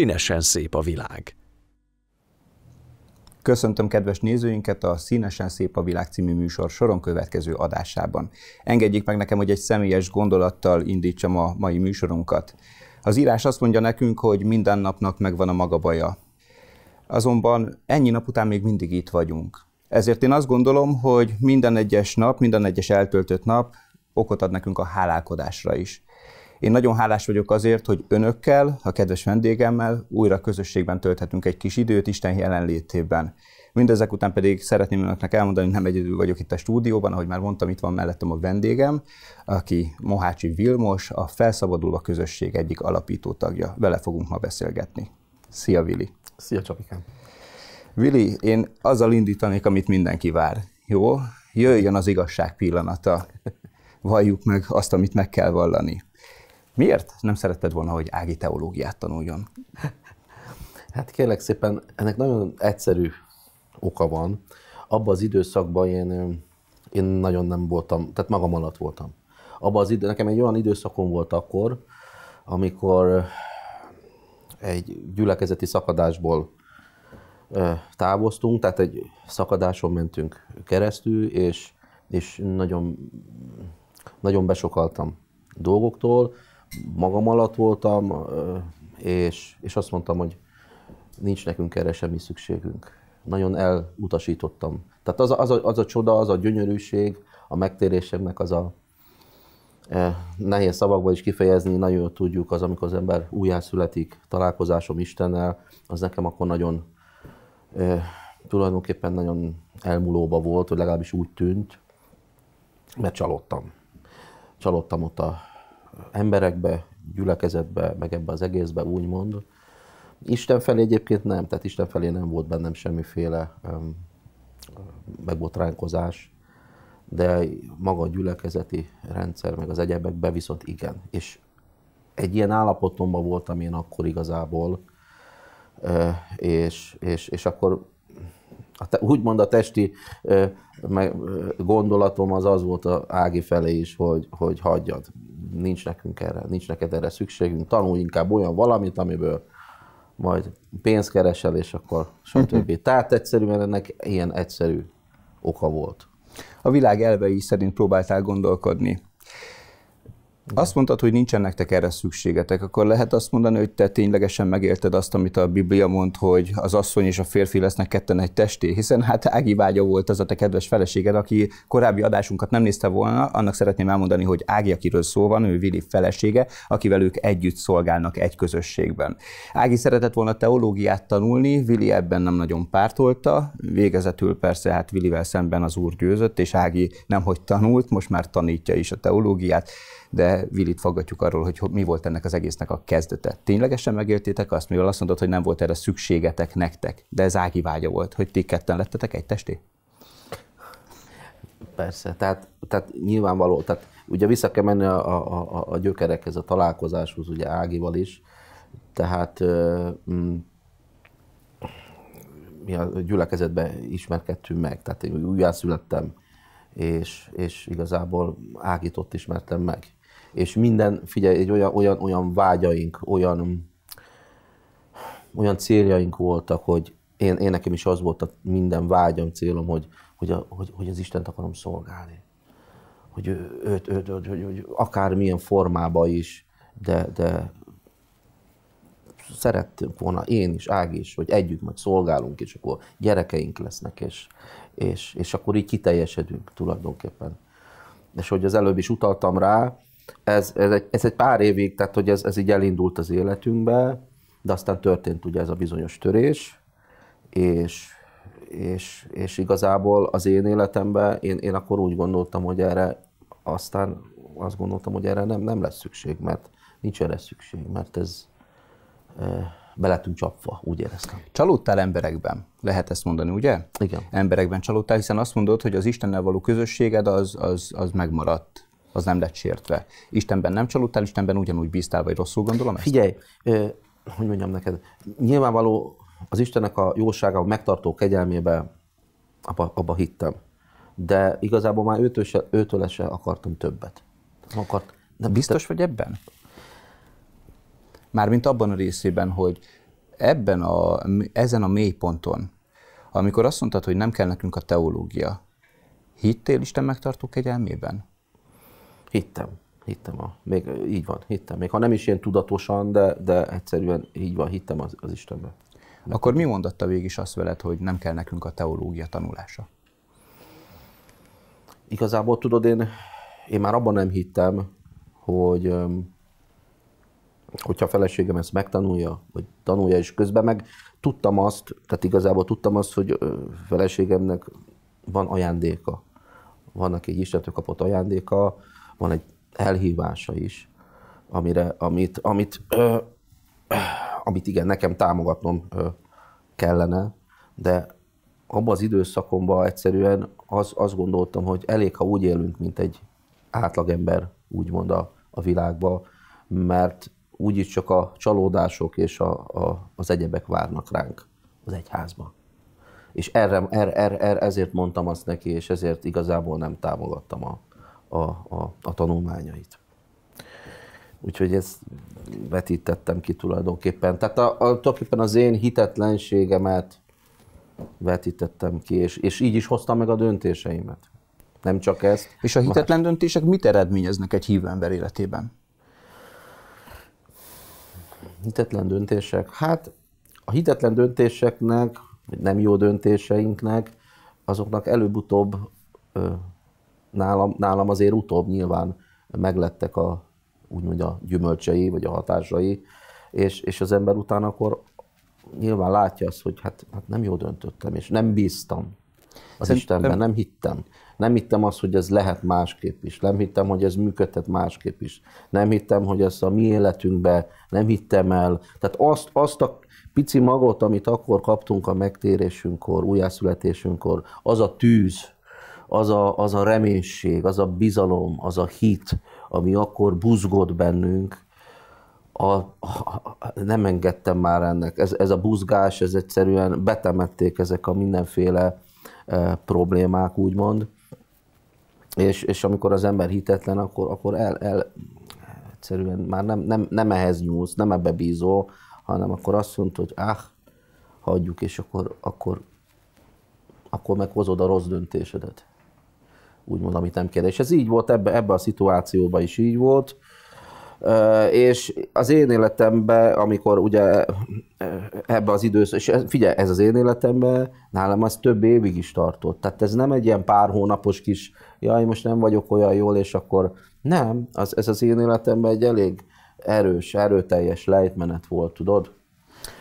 Színesen szép a világ. Köszöntöm kedves nézőinket a Színesen Szép a Világ című műsor soron következő adásában. Engedjék meg nekem, hogy egy személyes gondolattal indítsam a mai műsorunkat. Az írás azt mondja nekünk, hogy minden napnak megvan a maga baja. Azonban ennyi nap után még mindig itt vagyunk. Ezért én azt gondolom, hogy minden egyes nap, minden egyes eltöltött nap okot ad nekünk a hálálkodásra is. Én nagyon hálás vagyok azért, hogy önökkel, a kedves vendégemmel újra közösségben tölthetünk egy kis időt Isten jelenlétében. Mindezek után pedig szeretném önöknek elmondani, hogy nem egyedül vagyok itt a stúdióban, ahogy már mondtam, itt van mellettem a vendégem, aki Mohácsi Vilmos, a Felszabadulva Közösség egyik alapító tagja. Vele fogunk ma beszélgetni. Szia, Vili! Szia, Csapikám! Vili, én azzal indítanék, amit mindenki vár. Jó? Jöjjön az igazság pillanata. Valljuk meg azt, amit meg kell vallani. Miért? Nem szeretted volna, hogy Ági teológiát tanuljon. Hát kérlek szépen, ennek nagyon egyszerű oka van. Abban az időszakban én, én nagyon nem voltam, tehát magam alatt voltam. Abban az idő, nekem egy olyan időszakom volt akkor, amikor egy gyülekezeti szakadásból távoztunk, tehát egy szakadáson mentünk keresztül, és, és nagyon, nagyon besokaltam dolgoktól, magam alatt voltam, és, és azt mondtam, hogy nincs nekünk erre semmi szükségünk. Nagyon elutasítottam. Tehát az a, az a, az a csoda, az a gyönyörűség, a megtérésemnek az a eh, nehéz szavakban is kifejezni, nagyon jól tudjuk, az, amikor az ember újjászületik, találkozásom Istennel, az nekem akkor nagyon eh, tulajdonképpen nagyon elmúlóba volt, vagy legalábbis úgy tűnt, mert csalódtam. Csalódtam ott a emberekbe, gyülekezetbe, meg ebbe az egészbe úgymond. Isten felé egyébként nem, tehát Isten felé nem volt bennem semmiféle um, megbotránkozás, de maga a gyülekezeti rendszer, meg az egyebekbe viszont igen. És egy ilyen állapotomban voltam én akkor igazából, és, és, és akkor a, úgymond a testi ö, meg, gondolatom az az volt a Ági felé is, hogy, hogy hagyjad, nincs nekünk erre, nincs neked erre szükségünk, tanulj inkább olyan valamit, amiből majd pénzt keresel, és akkor stb. Tehát egyszerűen ennek ilyen egyszerű oka volt. A világ elvei szerint próbáltál gondolkodni. Azt mondtad, hogy nincsen nektek erre szükségetek, akkor lehet azt mondani, hogy te ténylegesen megélted azt, amit a Biblia mond, hogy az asszony és a férfi lesznek ketten egy testé, hiszen hát Ági vágya volt az a te kedves feleséged, aki korábbi adásunkat nem nézte volna, annak szeretném elmondani, hogy Ági, akiről szó van, ő Vili felesége, akivel ők együtt szolgálnak egy közösségben. Ági szeretett volna teológiát tanulni, Vili ebben nem nagyon pártolta, végezetül persze hát Vilivel szemben az úr győzött, és Ági nemhogy tanult, most már tanítja is a teológiát de Willit faggatjuk arról, hogy mi volt ennek az egésznek a kezdete. Ténylegesen megértétek azt, mivel azt mondod, hogy nem volt erre szükségetek nektek, de ez Ági vágya volt, hogy ti ketten lettetek egy testé? Persze, tehát, tehát nyilvánvaló, tehát ugye vissza kell menni a, a, a, a gyökerekhez, a találkozáshoz, ugye Ágival is, tehát mm, mi a gyülekezetben ismerkedtünk meg, tehát én újjászülettem, és, és igazából Ágit ott ismertem meg és minden, figyelj, egy olyan, olyan, olyan vágyaink, olyan, olyan céljaink voltak, hogy én, én nekem is az volt a minden vágyam, célom, hogy, hogy, a, hogy, hogy az Istent akarom szolgálni. Hogy, őt, őt, őt, hogy, hogy akármilyen formában is, de, de szerettünk volna én is, Ági is, hogy együtt majd szolgálunk, és akkor gyerekeink lesznek, és, és, és akkor így kiteljesedünk tulajdonképpen. És hogy az előbb is utaltam rá, ez, ez, egy, ez egy pár évig, tehát hogy ez, ez így elindult az életünkbe, de aztán történt ugye ez a bizonyos törés, és, és, és igazából az én életemben én, én akkor úgy gondoltam, hogy erre aztán azt gondoltam, hogy erre nem, nem lesz szükség, mert nincs erre szükség, mert ez e, beletünk csapva, úgy éreztem. Csalódtál emberekben, lehet ezt mondani, ugye? Igen. Emberekben csalódtál, hiszen azt mondod, hogy az Istennel való közösséged az, az, az megmaradt az nem lett sértve. Istenben nem csalódtál, Istenben ugyanúgy bíztál, vagy rosszul gondolom ezt? Figyelj, hogy mondjam neked, nyilvánvaló az Istennek a jósága, a megtartó kegyelmébe abba, abba hittem. De igazából már őtől se, őtől se akartam többet. akart, de Biztos te... vagy ebben? Mármint abban a részében, hogy ebben a, ezen a mélyponton, amikor azt mondtad, hogy nem kell nekünk a teológia, hittél Isten megtartó kegyelmében? Hittem. Hittem, a, még így van, hittem. Még ha nem is ilyen tudatosan, de, de egyszerűen így van, hittem az, az Istenben. De Akkor mi mondatta végig is azt veled, hogy nem kell nekünk a teológia tanulása? Igazából tudod, én, én már abban nem hittem, hogy hogyha a feleségem ezt megtanulja, vagy tanulja, és közben meg tudtam azt, tehát igazából tudtam azt, hogy feleségemnek van ajándéka. Vannak egy Istentől kapott ajándéka, van egy elhívása is, amire, amit, amit, ö, ö, amit igen, nekem támogatnom ö, kellene, de abban az időszakomban egyszerűen az, azt gondoltam, hogy elég, ha úgy élünk, mint egy átlagember, úgymond a, a világba, mert úgyis csak a csalódások és a, a, az egyebek várnak ránk az egyházba. És erre, erre, erre, er, ezért mondtam azt neki, és ezért igazából nem támogattam a, a, a, a tanulmányait. Úgyhogy ezt vetítettem ki tulajdonképpen. Tehát a, a, tulajdonképpen az én hitetlenségemet vetítettem ki, és, és így is hoztam meg a döntéseimet. Nem csak ez. És a hitetlen más. döntések mit eredményeznek egy hívő ember életében? Hitetlen döntések? Hát a hitetlen döntéseknek, nem jó döntéseinknek, azoknak előbb-utóbb nálam, nálam azért utóbb nyilván meglettek a, úgymond a gyümölcsei, vagy a hatásai, és, és az ember után akkor nyilván látja azt, hogy hát, hát nem jó döntöttem, és nem bíztam az Szerint, Istenben, nem... nem hittem. Nem hittem azt, hogy ez lehet másképp is. Nem hittem, hogy ez működhet másképp is. Nem hittem, hogy ez a mi életünkbe, nem hittem el. Tehát azt, azt a pici magot, amit akkor kaptunk a megtérésünkkor, újjászületésünkkor, az a tűz, az a, az a reménység, az a bizalom, az a hit, ami akkor buzgott bennünk, a, a, a, nem engedtem már ennek. Ez, ez a buzgás, ez egyszerűen betemették ezek a mindenféle e, problémák, úgymond. És, és amikor az ember hitetlen, akkor, akkor el, el egyszerűen már nem, nem, nem ehhez nyúlsz, nem ebbe bízol, hanem akkor azt mondta, hogy áh, hagyjuk, és akkor, akkor, akkor meghozod a rossz döntésedet úgymond, amit nem kérdez. És ez így volt, ebbe, ebbe a szituációban is így volt. És az én életemben, amikor ugye ebbe az időszak, és figyelj, ez az én életemben, nálam az több évig is tartott. Tehát ez nem egy ilyen pár hónapos kis, jaj, most nem vagyok olyan jól, és akkor nem, az, ez az én életemben egy elég erős, erőteljes lejtmenet volt, tudod?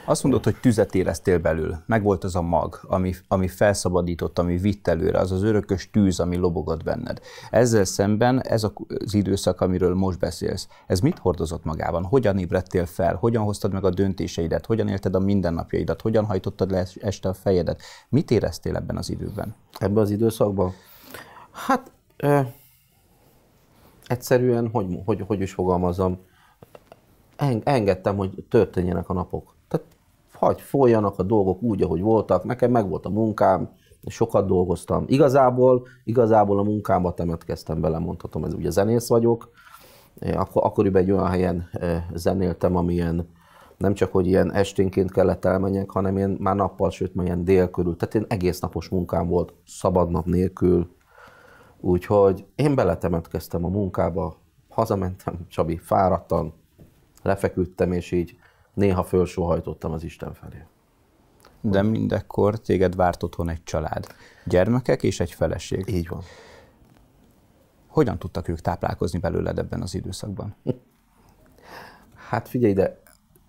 Azt mondod, hogy tüzet éreztél belül. Megvolt az a mag, ami, ami felszabadított, ami vitt előre, az az örökös tűz, ami lobogott benned. Ezzel szemben ez az időszak, amiről most beszélsz, ez mit hordozott magában? Hogyan ébredtél fel? Hogyan hoztad meg a döntéseidet? Hogyan élted a mindennapjaidat? Hogyan hajtottad le este a fejedet? Mit éreztél ebben az időben? Ebben az időszakban? Hát... Ö egyszerűen, hogy, hogy, hogy is fogalmazom, engedtem, hogy történjenek a napok hagy folyjanak a dolgok úgy, ahogy voltak. Nekem meg volt a munkám, sokat dolgoztam. Igazából, igazából a munkámba temetkeztem bele, mondhatom, ez ugye zenész vagyok. Akkor, akkoriban egy olyan helyen e, zenéltem, amilyen nem csak, hogy ilyen esténként kellett elmenjek, hanem én már nappal, sőt, már ilyen dél körül. Tehát én egész napos munkám volt, szabad nap nélkül. Úgyhogy én beletemetkeztem a munkába, hazamentem, Csabi, fáradtan, lefeküdtem, és így néha fölsóhajtottam az Isten felé. De mindekkor téged várt otthon egy család, gyermekek és egy feleség. Így van. Hogyan tudtak ők táplálkozni belőled ebben az időszakban? Hát figyelj, de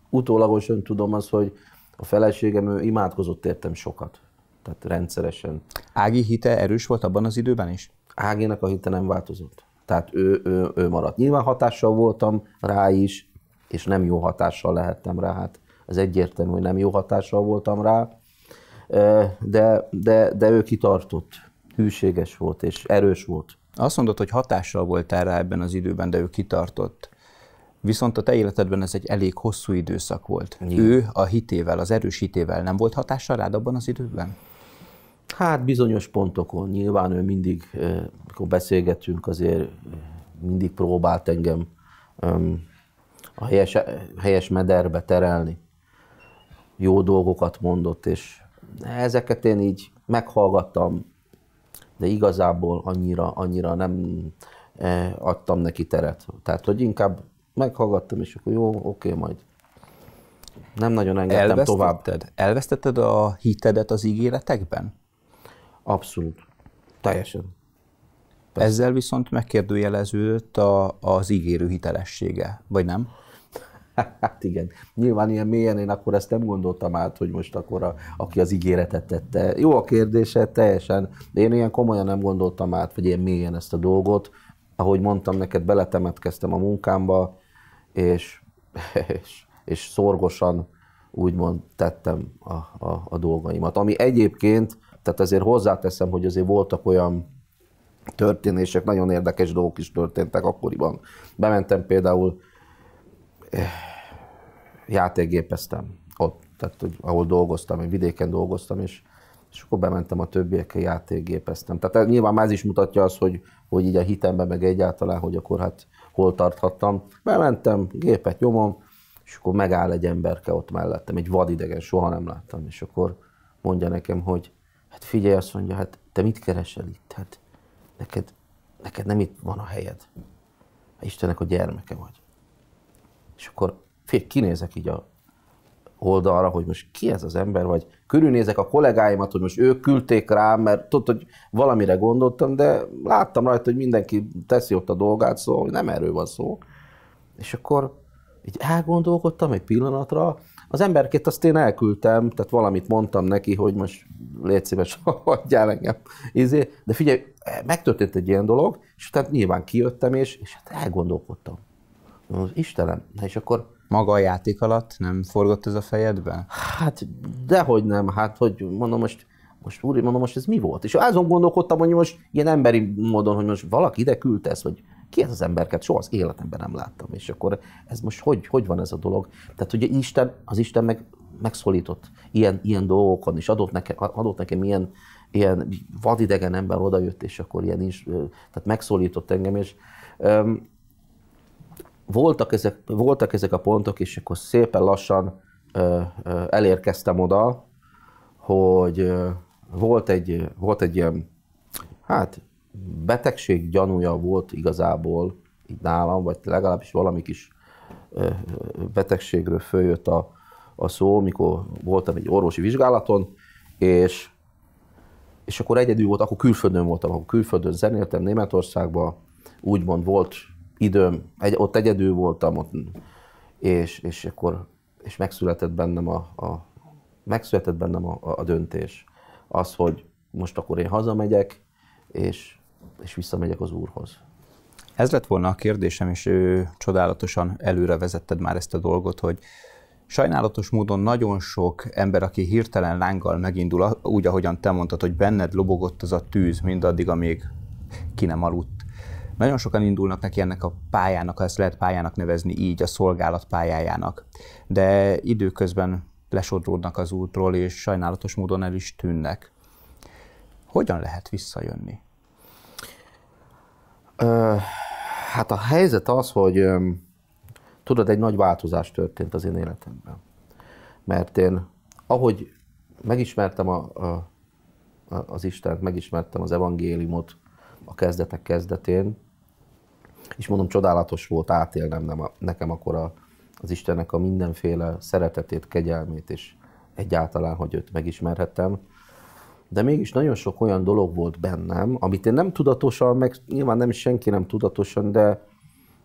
utólagosan tudom az, hogy a feleségem ő imádkozott értem sokat. Tehát rendszeresen. Ági hite erős volt abban az időben is? Áginak a hite nem változott. Tehát ő, ő, ő maradt. Nyilván hatással voltam rá is, és nem jó hatással lehettem rá. Hát az egyértelmű, hogy nem jó hatással voltam rá, de, de, de ő kitartott, hűséges volt és erős volt. Azt mondod, hogy hatással voltál rá ebben az időben, de ő kitartott. Viszont a te életedben ez egy elég hosszú időszak volt. Igen. Ő a hitével, az erős hitével nem volt hatással rád abban az időben? Hát bizonyos pontokon. Nyilván ő mindig, amikor beszélgetünk, azért mindig próbált engem a helyes, helyes mederbe terelni. Jó dolgokat mondott, és ezeket én így meghallgattam, de igazából annyira, annyira nem eh, adtam neki teret. Tehát, hogy inkább meghallgattam, és akkor jó, oké, majd. Nem nagyon engedtem Elvesztetted? tovább. Elvesztetted a hitedet az ígéretekben? Abszolút. Teljesen. Persze. Ezzel viszont megkérdőjeleződött a, az ígérő hitelessége, vagy nem? Hát igen. Nyilván ilyen mélyen én akkor ezt nem gondoltam át, hogy most akkor a, aki az ígéretet tette. Jó a kérdése, teljesen. De én ilyen komolyan nem gondoltam át, hogy ilyen mélyen ezt a dolgot. Ahogy mondtam neked, beletemetkeztem a munkámba, és, és, és szorgosan úgymond tettem a, a, a dolgaimat. Ami egyébként, tehát azért hozzáteszem, hogy azért voltak olyan történések, nagyon érdekes dolgok is történtek akkoriban. Bementem például játékgépeztem ott, tehát hogy, ahol dolgoztam, én vidéken dolgoztam, és, és akkor bementem a többiekkel, játékgépeztem. Tehát nyilván már ez is mutatja azt, hogy, hogy így a hitemben, meg egyáltalán, hogy akkor hát hol tarthattam. Bementem, gépet nyomom, és akkor megáll egy emberke ott mellettem, egy vadidegen, soha nem láttam, és akkor mondja nekem, hogy hát figyelj, azt mondja, hát te mit keresel itt? Hát neked, neked nem itt van a helyed. Istennek a gyermeke vagy. És akkor fél, kinézek így a oldalra, hogy most ki ez az ember, vagy körülnézek a kollégáimat, hogy most ők küldték rám, mert tudod, hogy valamire gondoltam, de láttam rajta, hogy mindenki teszi ott a dolgát, szóval nem erről van szó. És akkor így elgondolkodtam egy pillanatra, az emberkét azt én elküldtem, tehát valamit mondtam neki, hogy most légy szíves, adjál engem. Izé. De figyelj, megtörtént egy ilyen dolog, és utána nyilván kijöttem, és, és hát elgondolkodtam. Istenem, és akkor maga a játék alatt nem forgott ez a fejedben? Hát dehogy nem, hát hogy mondom most, most úr, mondom most ez mi volt? És azon gondolkodtam, hogy most ilyen emberi módon, hogy most valaki ide küldte ezt, hogy ki ez az emberket, soha az életemben nem láttam, és akkor ez most hogy, hogy van ez a dolog? Tehát ugye Isten, az Isten meg, megszólított ilyen, ilyen dolgokon, és adott nekem, adott nekem ilyen, ilyen vadidegen ember odajött, és akkor ilyen is, tehát megszólított engem, és um, voltak ezek, voltak ezek a pontok, és akkor szépen lassan ö, ö, elérkeztem oda, hogy ö, volt, egy, volt egy ilyen, hát betegség gyanúja volt igazából így nálam, vagy legalábbis valami kis ö, betegségről följött a, a szó, mikor voltam egy orvosi vizsgálaton, és, és akkor egyedül volt, akkor külföldön voltam, akkor külföldön zenéltem Németországban, úgymond volt időm, egy, ott egyedül voltam, ott, és, és akkor és megszületett bennem a, a megszületett bennem a, a, a döntés. Az, hogy most akkor én hazamegyek, és, és visszamegyek az Úrhoz. Ez lett volna a kérdésem, és ő csodálatosan előre vezetted már ezt a dolgot, hogy sajnálatos módon nagyon sok ember, aki hirtelen lánggal megindul, úgy, ahogyan te mondtad, hogy benned lobogott az a tűz mindaddig, amíg ki nem aludt nagyon sokan indulnak neki ennek a pályának, ha ezt lehet pályának nevezni így, a szolgálat pályájának. De időközben lesodródnak az útról, és sajnálatos módon el is tűnnek. Hogyan lehet visszajönni? Ö, hát a helyzet az, hogy tudod, egy nagy változás történt az én életemben. Mert én, ahogy megismertem a, a, az Istent, megismertem az evangéliumot a kezdetek kezdetén, és mondom, csodálatos volt átélnem nem a, nekem akkor a, az Istennek a mindenféle szeretetét, kegyelmét, és egyáltalán, hogy őt megismerhettem. De mégis nagyon sok olyan dolog volt bennem, amit én nem tudatosan, meg nyilván nem senki nem tudatosan, de,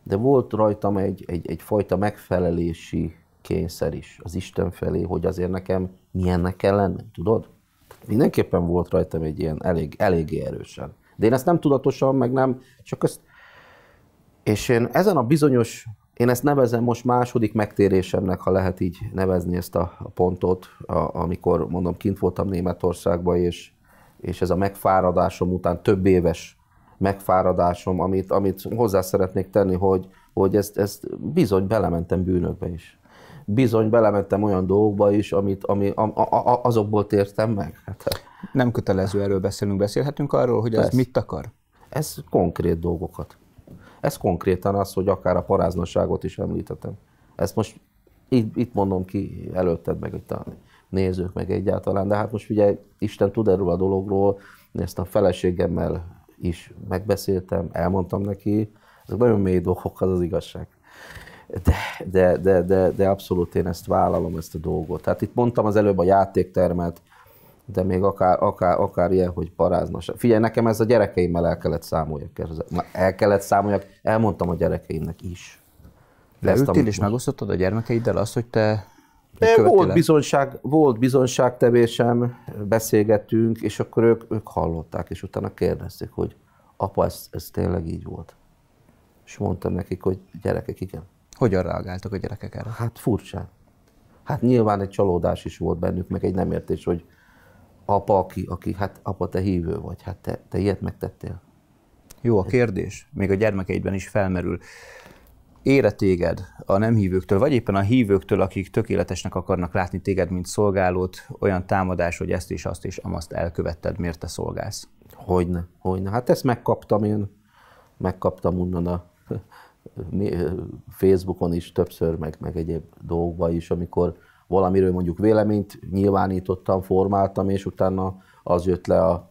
de volt rajtam egy, egy, egy fajta megfelelési kényszer is az Isten felé, hogy azért nekem milyennek kell lenni, tudod? Mindenképpen volt rajtam egy ilyen elég, eléggé erősen. De én ezt nem tudatosan, meg nem, csak ezt és én ezen a bizonyos, én ezt nevezem most második megtérésemnek, ha lehet így nevezni ezt a, pontot, a, amikor mondom, kint voltam Németországban, és, és ez a megfáradásom után több éves megfáradásom, amit, amit hozzá szeretnék tenni, hogy, hogy ezt, ezt bizony belementem bűnökbe is. Bizony belementem olyan dolgokba is, amit, ami, a, a, a, azokból tértem meg. Hát, hát. Nem kötelező erről beszélünk, beszélhetünk arról, hogy ez mit akar? Ez konkrét dolgokat. Ez konkrétan az, hogy akár a paráznosságot is említettem. Ezt most itt, itt mondom ki előtted, meg itt a nézők, meg egyáltalán. De hát most ugye Isten tud erről a dologról, ezt a feleségemmel is megbeszéltem, elmondtam neki. Ezek nagyon mély dolgok, az az igazság. De, de, de, de, de abszolút én ezt vállalom, ezt a dolgot. Tehát itt mondtam az előbb a játéktermet, de még akár, akár, akár ilyen, hogy paráznos. Figyelj, nekem ez a gyerekeimmel el kellett számoljak. El kellett számoljak, elmondtam a gyerekeimnek is. Leültél és megosztottad a gyermekeiddel azt, hogy te de volt, bizonság, volt bizonságtevésem, beszélgettünk, és akkor ők, ők hallották, és utána kérdezték, hogy apa, ez, ez tényleg így volt. És mondtam nekik, hogy gyerekek, igen. Hogyan reagáltak a gyerekek erre? Hát furcsa. Hát nyilván egy csalódás is volt bennük, meg egy nem értés, hogy apa, aki, aki hát apa, te hívő vagy, hát te, te ilyet megtettél. Jó a kérdés, még a gyermekeidben is felmerül. Ére téged a nem hívőktől, vagy éppen a hívőktől, akik tökéletesnek akarnak látni téged, mint szolgálót, olyan támadás, hogy ezt és azt és amazt elkövetted, miért te szolgálsz? Hogyne, hogyne. Hát ezt megkaptam én, megkaptam onnan a Facebookon is többször, meg, meg egyéb dolgokban is, amikor valamiről mondjuk véleményt nyilvánítottam, formáltam, és utána az jött le a,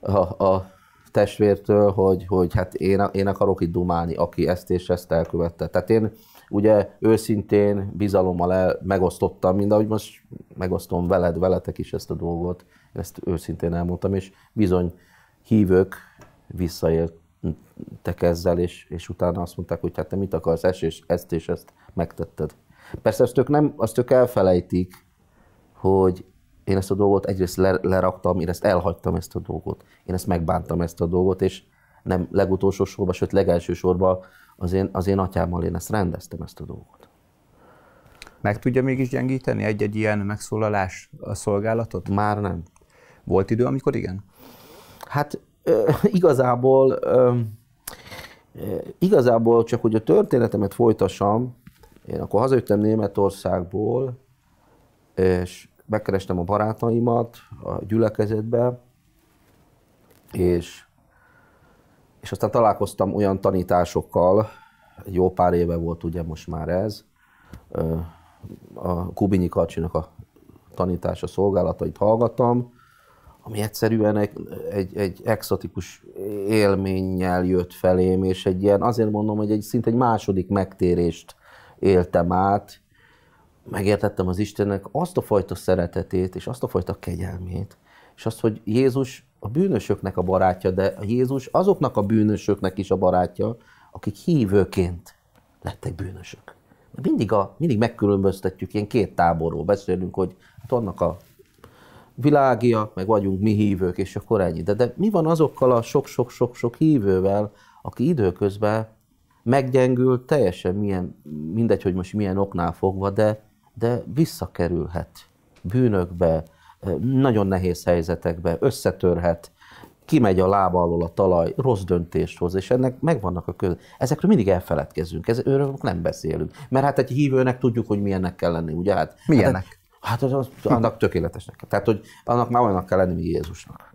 a, a testvértől, hogy, hogy hát én, én akarok itt dumálni, aki ezt és ezt elkövette. Tehát én ugye őszintén bizalommal el, megosztottam mint ahogy most megosztom veled, veletek is ezt a dolgot, ezt őszintén elmondtam, és bizony hívők visszaéltek ezzel, és, és utána azt mondták, hogy hát te mit akarsz, ezt és ezt, és ezt megtetted. Persze azt ők, nem, azt ők elfelejtik, hogy én ezt a dolgot egyrészt leraktam, én ezt elhagytam ezt a dolgot, én ezt megbántam ezt a dolgot, és nem legutolsó sorban, sőt legelső sorban az én, az én atyámmal én ezt rendeztem ezt a dolgot. Meg tudja mégis gyengíteni egy-egy ilyen megszólalás a szolgálatot? Már nem. Volt idő, amikor igen? Hát igazából igazából csak, hogy a történetemet folytassam, én akkor hazajöttem Németországból, és megkerestem a barátaimat a gyülekezetbe, és, és aztán találkoztam olyan tanításokkal, jó pár éve volt ugye most már ez, a Kubinyi Karcsinak a tanítása szolgálatait hallgattam, ami egyszerűen egy, egy, egy exotikus élménnyel jött felém, és egy ilyen, azért mondom, hogy egy szinte egy második megtérést éltem át, megértettem az Istennek azt a fajta szeretetét, és azt a fajta kegyelmét, és azt, hogy Jézus a bűnösöknek a barátja, de Jézus azoknak a bűnösöknek is a barátja, akik hívőként lettek bűnösök. Mindig, a, mindig megkülönböztetjük, ilyen két táborról beszélünk, hogy hát annak a világiak, meg vagyunk mi hívők, és akkor ennyi. De, de mi van azokkal a sok-sok-sok-sok hívővel, aki időközben meggyengül, teljesen milyen, mindegy, hogy most milyen oknál fogva, de, de visszakerülhet bűnökbe, nagyon nehéz helyzetekbe, összetörhet, kimegy a lába alól a talaj, rossz döntést hoz, és ennek megvannak a köz. Ezekről mindig elfeledkezünk, ez őről nem beszélünk. Mert hát egy hívőnek tudjuk, hogy milyennek kell lenni, ugye? Hát, milyennek? Hát, hát az, az, annak tökéletesnek. Tehát, hogy annak már olyannak kell lenni, mint Jézusnak.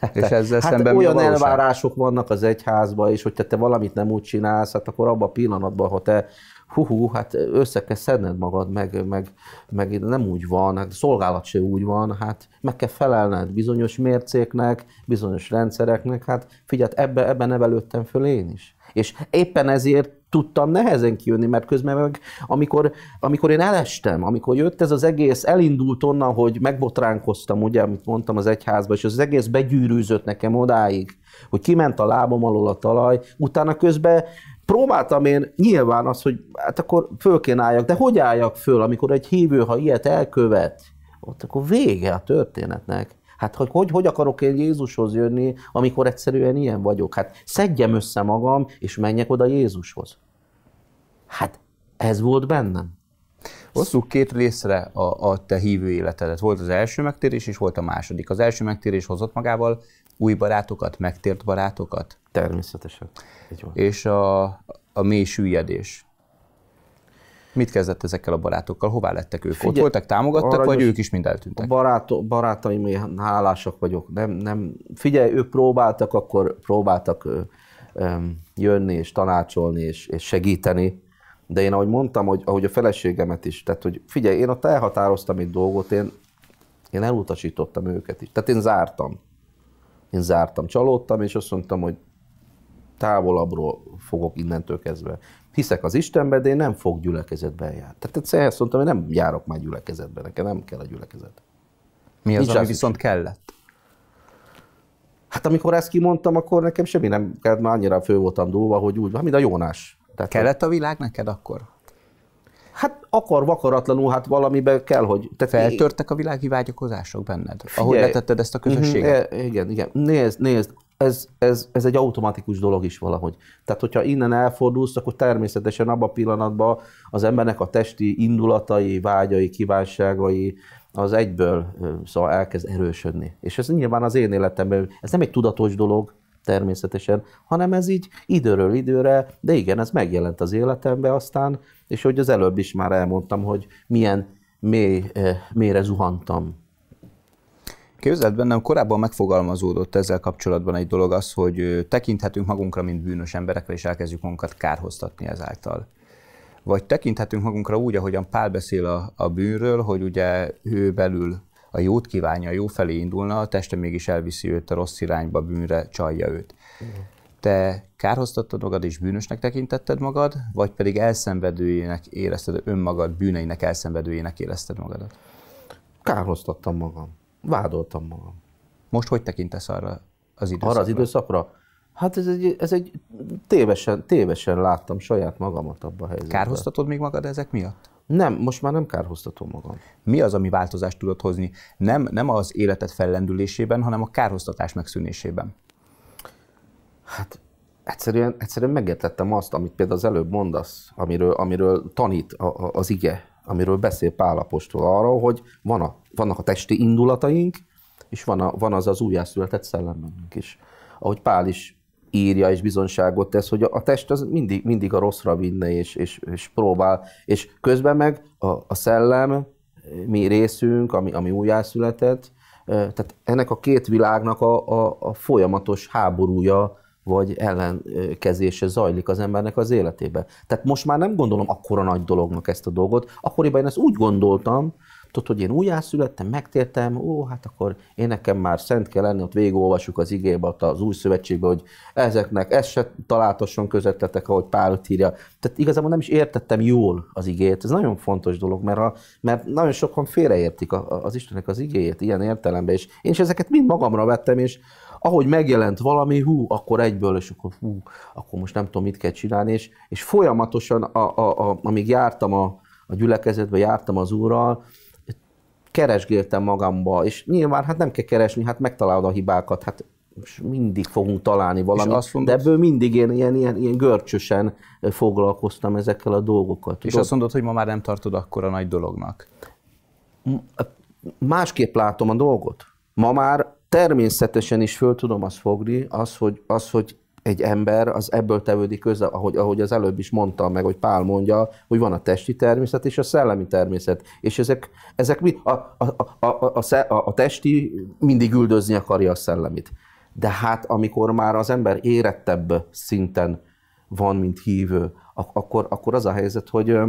Hát, és ezzel hát szemben olyan elvárások vannak az egyházban, és hogyha te valamit nem úgy csinálsz, hát akkor abban a pillanatban, ha te hú, hát össze kell szedned magad, meg, meg, meg nem úgy van, hát szolgálat se úgy van, hát meg kell felelned bizonyos mércéknek, bizonyos rendszereknek, hát figyelj, ebbe, ebben nevelődtem föl én is. És éppen ezért tudtam nehezen kijönni, mert közben meg, amikor, amikor én elestem, amikor jött ez az egész, elindult onnan, hogy megbotránkoztam, ugye, amit mondtam az egyházba, és az egész begyűrűzött nekem odáig, hogy kiment a lábam alól a talaj, utána közben próbáltam én nyilván azt, hogy hát akkor föl kéne álljak, de hogy álljak föl, amikor egy hívő, ha ilyet elkövet, ott akkor vége a történetnek. Hát hogy, hogy, hogy akarok én Jézushoz jönni, amikor egyszerűen ilyen vagyok? Hát szedjem össze magam, és menjek oda Jézushoz. Hát ez volt bennem. Osszuk két részre a, a te hívő életedet. Volt az első megtérés, és volt a második. Az első megtérés hozott magával új barátokat, megtért barátokat? Természetesen. Így van. És a, a mély süllyedés. Mit kezdett ezekkel a barátokkal? Hová lettek ők? Figyel, Ott voltak, támogattak, vagy ők is mind eltűntek? Barátok, barátaim, hálásak vagyok. Nem, nem. Figyelj, ők próbáltak, akkor próbáltak ö, ö, jönni és tanácsolni és, és segíteni de én ahogy mondtam, hogy, ahogy a feleségemet is, tehát hogy figyelj, én ott elhatároztam egy dolgot, én, én elutasítottam őket is. Tehát én zártam. Én zártam, csalódtam, és azt mondtam, hogy távolabbról fogok innentől kezdve. Hiszek az Istenbe, de én nem fog gyülekezetben járni. Tehát egyszerűen azt mondtam, hogy nem járok már gyülekezetben, nekem nem kell a gyülekezet. Mi az, Nincs ami viszont kellett? Hát amikor ezt kimondtam, akkor nekem semmi nem kellett, már annyira fő voltam dúlva, hogy úgy van, mint a Jónás. Tehát Kellett a világ neked akkor? Hát akar vakaratlanul, hát valamibe kell, hogy... Tehát Feltörtek a világi vágyakozások benned, figyelj, ahogy letetted ezt a mhm, közösséget? E- igen, igen. Nézd, nézd, ez, ez, ez egy automatikus dolog is valahogy. Tehát, hogyha innen elfordulsz, akkor természetesen abban a pillanatban az embernek a testi indulatai, vágyai, kívánságai, az egyből szóval elkezd erősödni. És ez nyilván az én életemben, ez nem egy tudatos dolog, természetesen, hanem ez így időről időre, de igen, ez megjelent az életembe aztán, és hogy az előbb is már elmondtam, hogy milyen mély, eh, mélyre zuhantam. Képzeld bennem, korábban megfogalmazódott ezzel kapcsolatban egy dolog az, hogy tekinthetünk magunkra, mint bűnös emberekre, és elkezdjük magunkat kárhoztatni ezáltal vagy tekinthetünk magunkra úgy, ahogyan Pál beszél a, a bűnről, hogy ugye ő belül a jót kívánja, a jó felé indulna, a teste mégis elviszi őt a rossz irányba, bűnre csalja őt. Igen. Te kárhoztattad magad és bűnösnek tekintetted magad, vagy pedig elszenvedőjének érezted önmagad, bűneinek elszenvedőjének érezted magadat? Kárhoztattam magam. Vádoltam magam. Most hogy tekintesz arra az időszakra? Arra az időszakra? Hát ez egy, ez egy tévesen, tévesen láttam saját magamat abban a helyzetben. Kárhoztatod még magad ezek miatt? Nem, most már nem kárhoztatom magam. Mi az, ami változást tudod hozni? Nem, nem az életed fellendülésében, hanem a kárhoztatás megszűnésében. Hát egyszerűen, egyszerűen megértettem azt, amit például az előbb mondasz, amiről, amiről tanít a, a, az ige, amiről beszél Pál Apostol arról, hogy van a, vannak a testi indulataink, és van, a, van az az újjászületett szellemünk is. Ahogy Pál is írja és bizonságot tesz, hogy a test az mindig, mindig a rosszra vinne és, és, és próbál, és közben meg a, a szellem, mi részünk, ami, ami újjászületett, tehát ennek a két világnak a, a, a folyamatos háborúja vagy ellenkezése zajlik az embernek az életébe. Tehát most már nem gondolom akkora nagy dolognak ezt a dolgot. Akkoriban én ezt úgy gondoltam, tudod, hogy én újjászülettem, megtértem, ó, hát akkor én nekem már szent kell lenni, ott végigolvasjuk az igébe, ott az új szövetségbe, hogy ezeknek, ez se találtasson közöttetek, ahogy Pál írja. Tehát igazából nem is értettem jól az igét. Ez nagyon fontos dolog, mert, a, mert nagyon sokan félreértik a, a, az Istennek az igéjét ilyen értelemben, és én is ezeket mind magamra vettem, és ahogy megjelent valami, hú, akkor egyből, és akkor hú, akkor most nem tudom, mit kell csinálni, és, és folyamatosan, a, a, a, amíg jártam a, a gyülekezetbe, jártam az úrral, keresgéltem magamba, és nyilván hát nem kell keresni, hát megtalálod a hibákat, hát és mindig fogunk találni valamit, azt mondod, de ebből mindig én ilyen, ilyen, ilyen görcsösen foglalkoztam ezekkel a dolgokkal. Tudod? És azt mondod, hogy ma már nem tartod akkor a nagy dolognak? Másképp látom a dolgot. Ma már természetesen is föl tudom azt fogni, az, hogy, az, hogy egy ember, az ebből tevődik össze, ahogy, ahogy az előbb is mondtam meg, hogy Pál mondja, hogy van a testi természet és a szellemi természet. És ezek, ezek mi, a, a, a, a, a, a testi mindig üldözni akarja a szellemit. De hát amikor már az ember érettebb szinten van, mint hívő, akkor, akkor az a helyzet, hogy a,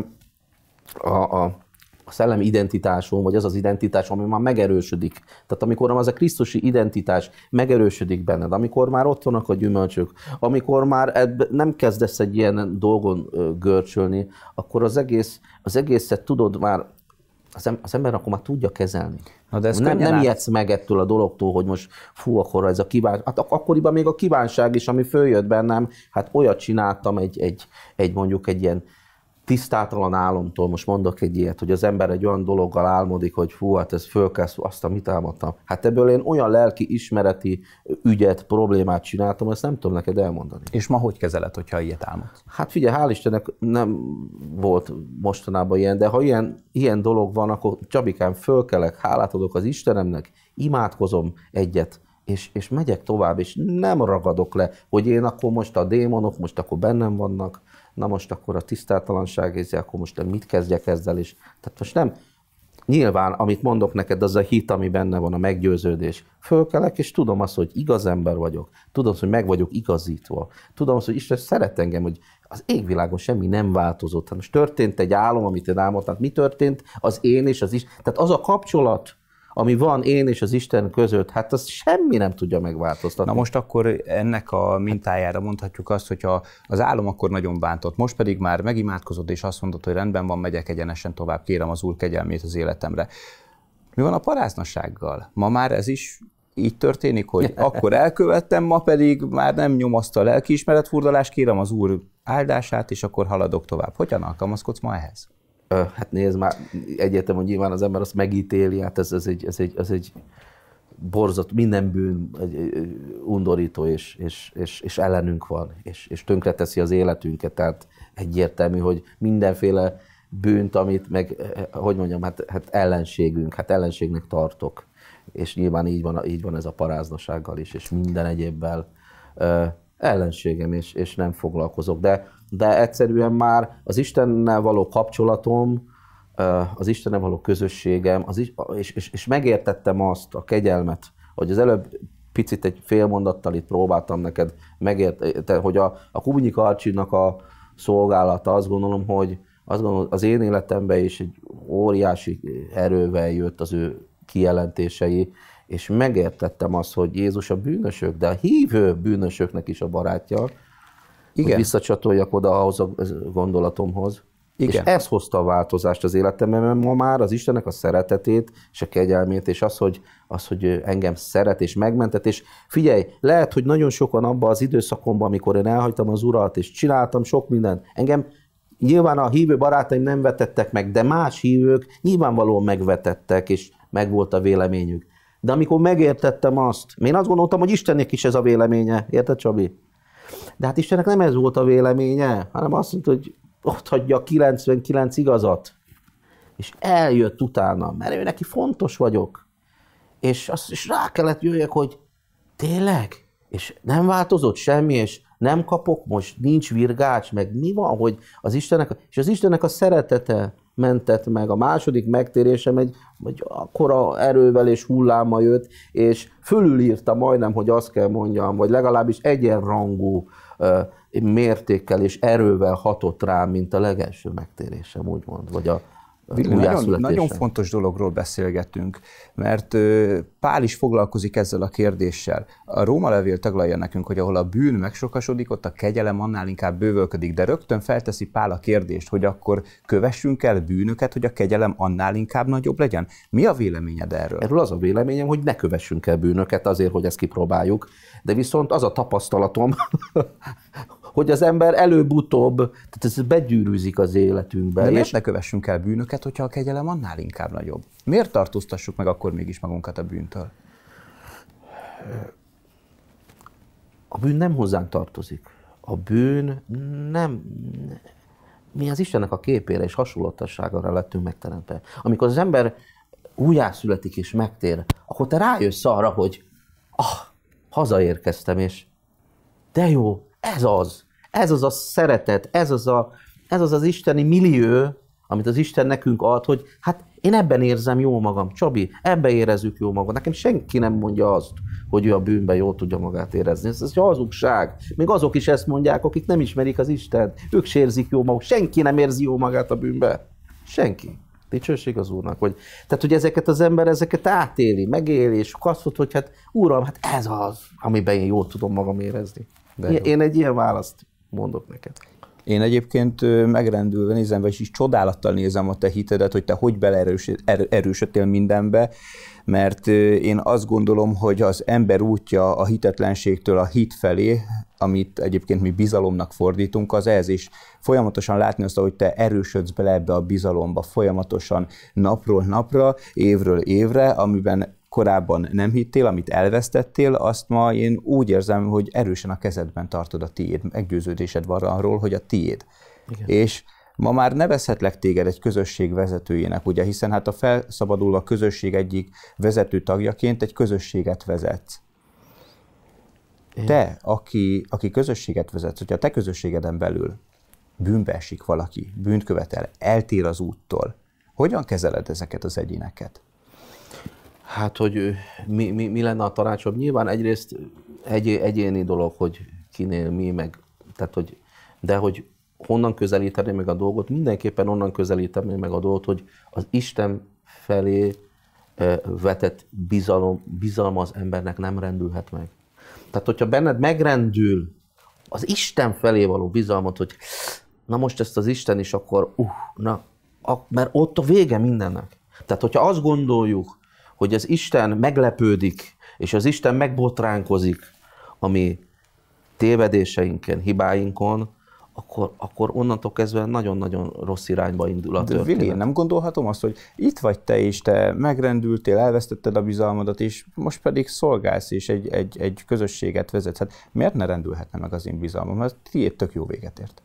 a, a szellemi identitásom, vagy az az identitás, ami már megerősödik. Tehát amikor az a krisztusi identitás megerősödik benned, amikor már ott vannak a gyümölcsök, amikor már nem kezdesz egy ilyen dolgon görcsölni, akkor az, egész, az egészet tudod már az, az ember akkor már tudja kezelni. Na de ez nem, nem ijedsz meg ettől a dologtól, hogy most fú, akkor ez a kívánság. Hát akkoriban még a kívánság is, ami följött bennem, hát olyat csináltam egy, egy, egy mondjuk egy ilyen tisztátalan álomtól, most mondok egy ilyet, hogy az ember egy olyan dologgal álmodik, hogy fú, hát ez föl kell, azt a mit álmodtam. Hát ebből én olyan lelki ismereti ügyet, problémát csináltam, ezt nem tudom neked elmondani. És ma hogy kezeled, hogyha ilyet álmodsz? Hát figyelj, hál' Istennek nem volt mostanában ilyen, de ha ilyen, ilyen dolog van, akkor Csabikám, fölkelek, hálát adok az Istenemnek, imádkozom egyet, és, és megyek tovább, és nem ragadok le, hogy én akkor most a démonok, most akkor bennem vannak, na most akkor a tisztátalanság érzi, akkor most mit kezdjek ezzel is. Tehát most nem, nyilván, amit mondok neked, az a hit, ami benne van, a meggyőződés. Fölkelek, és tudom azt, hogy igaz ember vagyok. Tudom azt, hogy meg vagyok igazítva. Tudom azt, hogy Isten szeret engem, hogy az égvilágon semmi nem változott. Hát most történt egy álom, amit én álmodtam, hát mi történt, az én és az is. Tehát az a kapcsolat, ami van én és az Isten között, hát azt semmi nem tudja megváltoztatni. Na most akkor ennek a mintájára mondhatjuk azt, hogy a, az álom akkor nagyon bántott, most pedig már megimádkozod és azt mondott, hogy rendben van, megyek egyenesen tovább, kérem az Úr kegyelmét az életemre. Mi van a paráznassággal? Ma már ez is így történik, hogy akkor elkövettem, ma pedig már nem nyomaszta a lelkiismeret furdalás, kérem az Úr áldását, és akkor haladok tovább. Hogyan alkalmazkodsz ma ehhez? Hát nézd, már egyértelmű, hogy nyilván az ember azt megítéli, hát ez, ez egy, ez egy, ez egy borzat, minden bűn egy, egy undorító, és, és, és, és ellenünk van, és, és tönkreteszi az életünket, tehát egyértelmű, hogy mindenféle bűnt, amit meg, hogy mondjam, hát, hát ellenségünk, hát ellenségnek tartok. És nyilván így van, így van ez a paráznossággal is, és minden egyébbel ö, ellenségem, és, és nem foglalkozok. De de egyszerűen már az Istennel való kapcsolatom, eh, az Istennel való közösségem, az, és, és, és megértettem azt, a kegyelmet, hogy az előbb picit egy fél mondattal itt próbáltam neked megérteni, hogy a, a kubinyi Karcsinak a szolgálata azt gondolom, hogy azt gondolom, az én életemben is egy óriási erővel jött az ő kijelentései, és megértettem azt, hogy Jézus a bűnösök, de a hívő bűnösöknek is a barátja, igen. hogy visszacsatoljak oda ahhoz a gondolatomhoz. Igen. És ez hozta a változást az életemben, mert ma már az Istennek a szeretetét és a kegyelmét, és az, hogy, az, hogy engem szeret és megmentet és figyelj, lehet, hogy nagyon sokan abban az időszakomban, amikor én elhagytam az urat, és csináltam sok mindent, engem nyilván a hívő barátaim nem vetettek meg, de más hívők nyilvánvalóan megvetettek, és megvolt a véleményük. De amikor megértettem azt, én azt gondoltam, hogy Istennek is ez a véleménye, érted Csabi? De hát Istennek nem ez volt a véleménye, hanem azt mondta, hogy ott hagyja 99 igazat. És eljött utána, mert ő neki fontos vagyok. És, azt, és rá kellett jöjjek, hogy tényleg? És nem változott semmi, és nem kapok most, nincs virgács, meg mi van, hogy az Istennek, és az Istennek a szeretete, mentett meg. A második megtérésem egy, egy akkora erővel és hullámmal jött, és fölülírta majdnem, hogy azt kell mondjam, vagy legalábbis egyenrangú mértékkel és erővel hatott rám, mint a legelső megtérésem, úgymond, vagy a nagyon, nagyon fontos dologról beszélgetünk, mert Pál is foglalkozik ezzel a kérdéssel. A Róma levél taglalja nekünk, hogy ahol a bűn megsokasodik, ott a kegyelem annál inkább bővölködik, de rögtön felteszi Pál a kérdést, hogy akkor kövessünk el bűnöket, hogy a kegyelem annál inkább nagyobb legyen. Mi a véleményed erről? Erről az a véleményem, hogy ne kövessünk el bűnöket azért, hogy ezt kipróbáljuk, de viszont az a tapasztalatom, hogy az ember előbb-utóbb, tehát ez begyűrűzik az életünkbe. De miért és... ne kövessünk el bűnöket, hogyha a kegyelem annál inkább nagyobb? Miért tartóztassuk meg akkor mégis magunkat a bűntől? A bűn nem hozzánk tartozik. A bűn nem... Mi az Istennek a képére és hasonlottasságára lettünk megteremtve. Amikor az ember újjászületik és megtér, akkor te rájössz arra, hogy ah, hazaérkeztem, és de jó, ez az. Ez az a szeretet, ez az, a, ez az az isteni millió, amit az Isten nekünk ad, hogy hát én ebben érzem jó magam, Csabi, ebben érezzük jó magam. Nekem senki nem mondja azt, hogy ő a bűnben jól tudja magát érezni. Ez, ez hazugság. Még azok is ezt mondják, akik nem ismerik az Istent. Ők se érzik jó maguk. Senki nem érzi jó magát a bűnbe. Senki. Dicsőség az Úrnak. Hogy, tehát, hogy ezeket az ember ezeket átéli, megéli, és azt mondja, hogy hát Uram, hát ez az, amiben én jól tudom magam érezni. De én egy ilyen választ mondok neked. Én egyébként megrendülve nézem, vagyis is csodálattal nézem a te hitedet, hogy te hogy beleerősödtél er-, mindenbe, mert én azt gondolom, hogy az ember útja a hitetlenségtől a hit felé, amit egyébként mi bizalomnak fordítunk, az ez, és folyamatosan látni azt, hogy te erősödsz bele ebbe a bizalomba, folyamatosan napról napra, évről évre, amiben korábban nem hittél, amit elvesztettél, azt ma én úgy érzem, hogy erősen a kezedben tartod a tiéd, meggyőződésed van arról, hogy a tiéd. Igen. És ma már nevezhetlek téged egy közösség vezetőjének, ugye, hiszen hát a felszabadulva közösség egyik vezető tagjaként egy közösséget vezetsz. Igen. Te, aki, aki közösséget vezetsz, hogyha a te közösségeden belül bűnbe esik valaki, bűnt követel, eltér az úttól, hogyan kezeled ezeket az egyéneket? Hát, hogy mi, mi, mi lenne a tanácsom? Nyilván egyrészt egy, egyéni dolog, hogy kinél mi, meg, tehát, hogy, de hogy honnan közelíteni meg a dolgot, mindenképpen onnan közelíteni meg a dolgot, hogy az Isten felé vetett bizalom, bizalma az embernek nem rendülhet meg. Tehát, hogyha benned megrendül az Isten felé való bizalmat, hogy na most ezt az Isten is, akkor uh, na, a, mert ott a vége mindennek. Tehát, hogyha azt gondoljuk, hogy az Isten meglepődik, és az Isten megbotránkozik a mi tévedéseinken, hibáinkon, akkor, akkor onnantól kezdve nagyon-nagyon rossz irányba indul a De történet. Vili, nem gondolhatom azt, hogy itt vagy te, és te megrendültél, elvesztetted a bizalmadat, és most pedig szolgálsz, és egy, egy, egy közösséget vezetsz. Hát miért ne rendülhetne meg az én bizalmam? mert hát tiéd tök jó véget ért.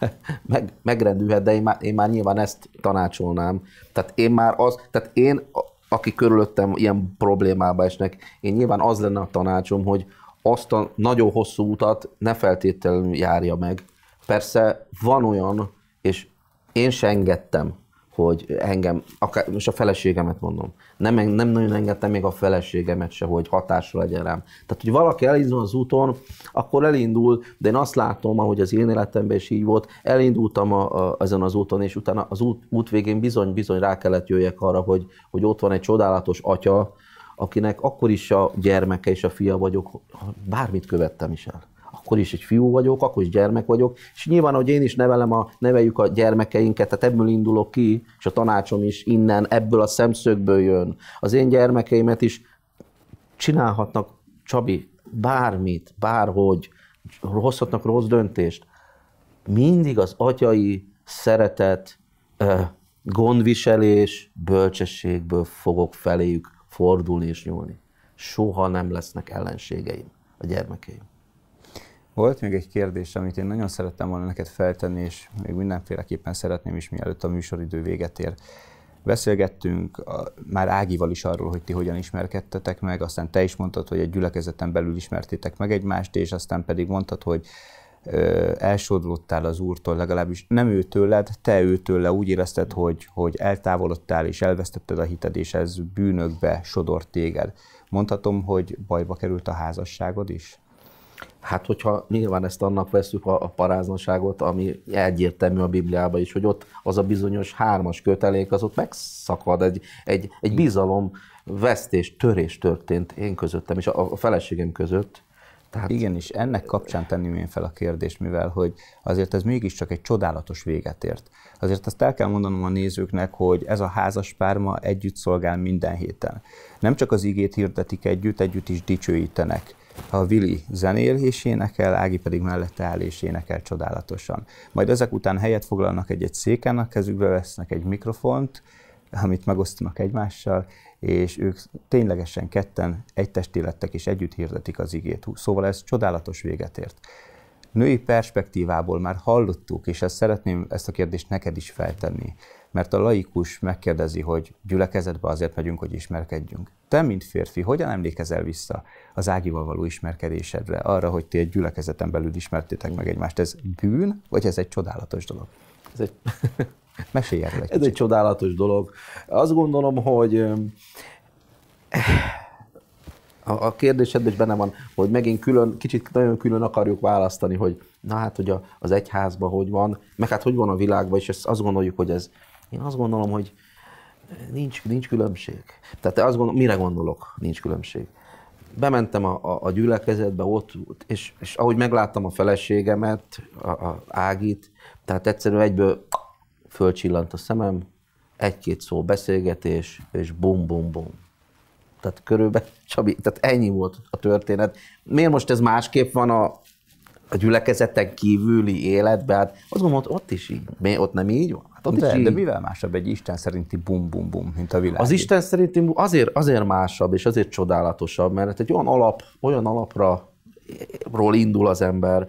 meg, megrendülhet, de én már, én már nyilván ezt tanácsolnám. Tehát én már az, tehát én aki körülöttem ilyen problémába esnek. Én nyilván az lenne a tanácsom, hogy azt a nagyon hosszú utat ne feltétlenül járja meg. Persze van olyan, és én se engedtem hogy engem, akár, most a feleségemet mondom, nem, nem nagyon engedtem még a feleségemet se, hogy hatásra legyen rám. Tehát, hogy valaki elindul az úton, akkor elindul, de én azt látom, ahogy az én életemben is így volt, elindultam a, a, ezen az úton, és utána az út, út végén bizony-bizony rá kellett jöjjek arra, hogy, hogy ott van egy csodálatos atya, akinek akkor is a gyermeke és a fia vagyok, bármit követtem is el akkor is egy fiú vagyok, akkor is gyermek vagyok, és nyilván, hogy én is nevelem a, neveljük a gyermekeinket, tehát ebből indulok ki, és a tanácsom is innen, ebből a szemszögből jön. Az én gyermekeimet is csinálhatnak, Csabi, bármit, bárhogy, hozhatnak rossz döntést. Mindig az atyai szeretet, gondviselés, bölcsességből fogok feléjük fordulni és nyúlni. Soha nem lesznek ellenségeim a gyermekeim. Volt még egy kérdés, amit én nagyon szerettem volna neked feltenni, és még mindenféleképpen szeretném is, mielőtt a műsoridő véget ér. Beszélgettünk a, már Ágival is arról, hogy ti hogyan ismerkedtetek meg, aztán te is mondtad, hogy egy gyülekezeten belül ismertétek meg egymást, és aztán pedig mondtad, hogy ö, elsodlottál az úrtól, legalábbis nem őtőled, te ő tőle úgy érezted, hogy, hogy eltávolodtál és elvesztetted a hited, és ez bűnökbe sodort téged. Mondhatom, hogy bajba került a házasságod is? Hát, hogyha nyilván ezt annak veszük a, a paráznaságot, ami egyértelmű a Bibliában is, hogy ott az a bizonyos hármas kötelék, az ott megszakad, egy, egy, egy bizalom vesztés, törés történt én közöttem és a, a feleségem között. Tehát... Igen, és ennek kapcsán tenném én fel a kérdést, mivel hogy azért ez mégiscsak egy csodálatos véget ért. Azért azt el kell mondanom a nézőknek, hogy ez a házas párma együtt szolgál minden héten. Nem csak az igét hirdetik együtt, együtt is dicsőítenek a Vili zenél és énekel, Ági pedig mellette áll és énekel csodálatosan. Majd ezek után helyet foglalnak egy-egy széken, a kezükbe vesznek egy mikrofont, amit megosztanak egymással, és ők ténylegesen ketten egy testé lettek és együtt hirdetik az igét. Szóval ez csodálatos véget ért női perspektívából már hallottuk, és ezt szeretném ezt a kérdést neked is feltenni, mert a laikus megkérdezi, hogy gyülekezetbe azért megyünk, hogy ismerkedjünk. Te, mint férfi, hogyan emlékezel vissza az Ágival való ismerkedésedre, arra, hogy ti egy gyülekezeten belül ismertétek meg egymást? Ez bűn, vagy ez egy csodálatos dolog? Ez egy... Mesélj erről egy Ez kicsit. egy csodálatos dolog. Azt gondolom, hogy a kérdésedben is benne van, hogy megint külön, kicsit nagyon külön akarjuk választani, hogy na hát, hogy a, az egyházban hogy van, meg hát hogy van a világban, és ezt azt gondoljuk, hogy ez, én azt gondolom, hogy nincs, nincs különbség. Tehát azt gondolom, mire gondolok, nincs különbség. Bementem a, a, a gyülekezetbe ott, és, és ahogy megláttam a feleségemet, a, a Ágit, tehát egyszerűen egyből fölcsillant a szemem, egy-két szó beszélgetés, és bum-bum-bum tehát körülbelül, Csabi, tehát ennyi volt a történet. Miért most ez másképp van a, a gyülekezeten kívüli életben? Hát azt gondolom, hogy ott is így. Mi, ott nem így van? Hát ott de, is így. de mivel másabb egy Isten szerinti bum-bum-bum, mint a világ? Az Isten szerinti azért, azért másabb és azért csodálatosabb, mert hát egy olyan, alap, olyan alapra ról indul az ember,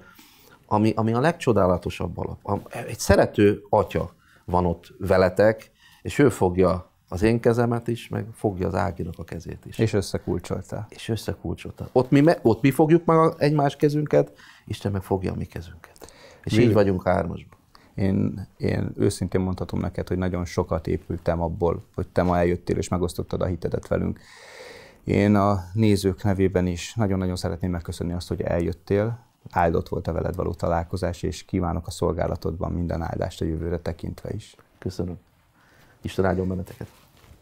ami, ami a legcsodálatosabb alap. Egy szerető atya van ott veletek, és ő fogja az én kezemet is, meg fogja az Áginak a kezét is. És összekulcsolta. És összekulcsolta. Ott mi, ott mi fogjuk meg egymás kezünket, Isten meg fogja a mi kezünket. És mi? így vagyunk hármasban. Én, én őszintén mondhatom neked, hogy nagyon sokat épültem abból, hogy te ma eljöttél és megosztottad a hitedet velünk. Én a nézők nevében is nagyon-nagyon szeretném megköszönni azt, hogy eljöttél, áldott volt a veled való találkozás, és kívánok a szolgálatodban minden áldást a jövőre tekintve is. Köszönöm. Isten áldjon benneteket.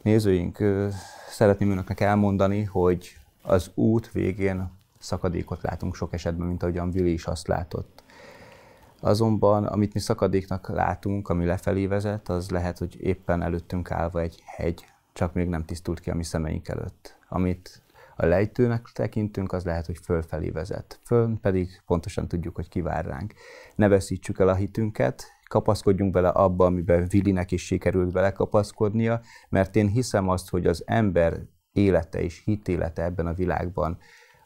Nézőink, szeretném önöknek elmondani, hogy az út végén szakadékot látunk sok esetben, mint ahogyan Vili is azt látott. Azonban, amit mi szakadéknak látunk, ami lefelé vezet, az lehet, hogy éppen előttünk állva egy hegy, csak még nem tisztult ki a mi szemeink előtt. Amit a lejtőnek tekintünk, az lehet, hogy fölfelé vezet. Föl pedig pontosan tudjuk, hogy ki vár ránk. Ne veszítsük el a hitünket, kapaszkodjunk bele abba, amiben Vilinek is sikerült belekapaszkodnia, mert én hiszem azt, hogy az ember élete és hitélete ebben a világban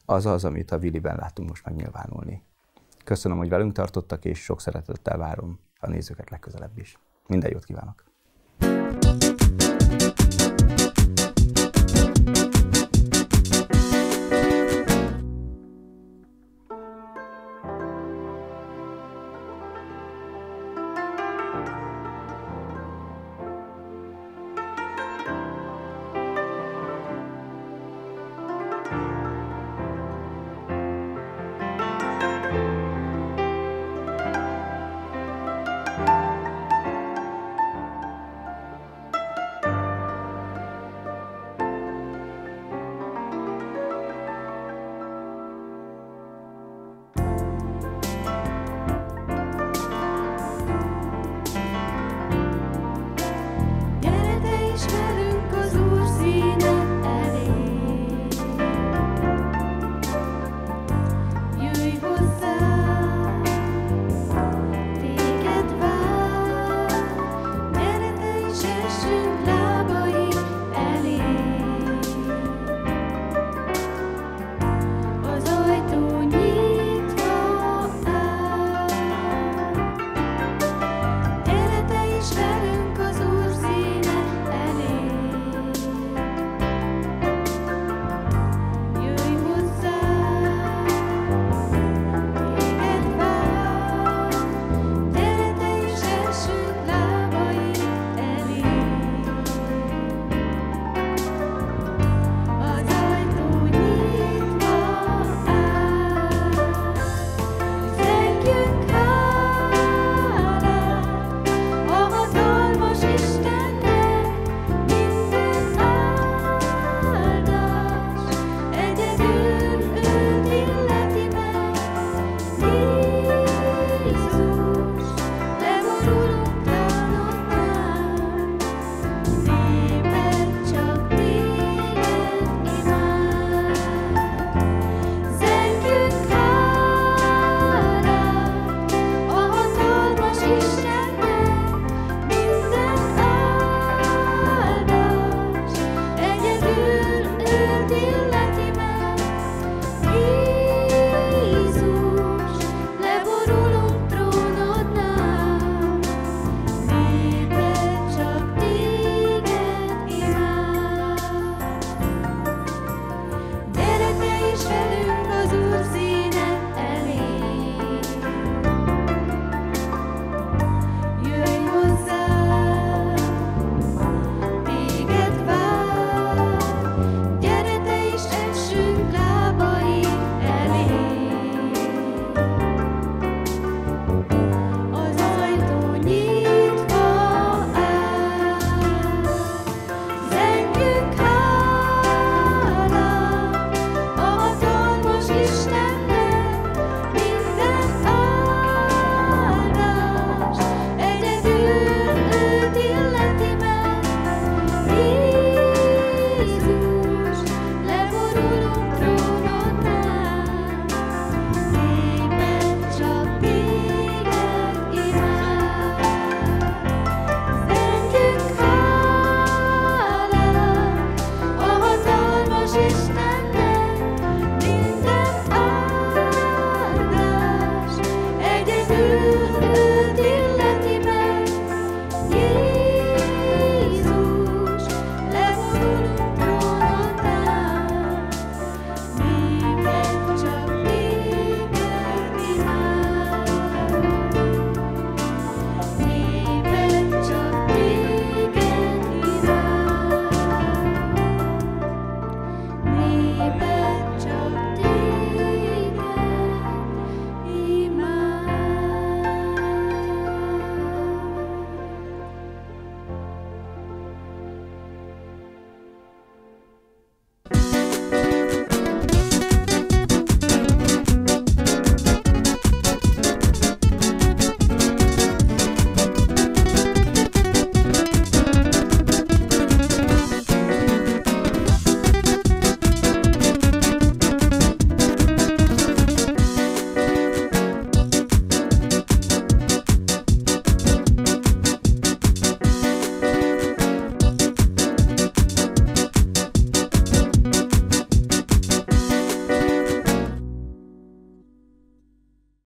az az, amit a viliben látunk most megnyilvánulni. Köszönöm, hogy velünk tartottak, és sok szeretettel várom a nézőket legközelebb is. Minden jót kívánok! thank you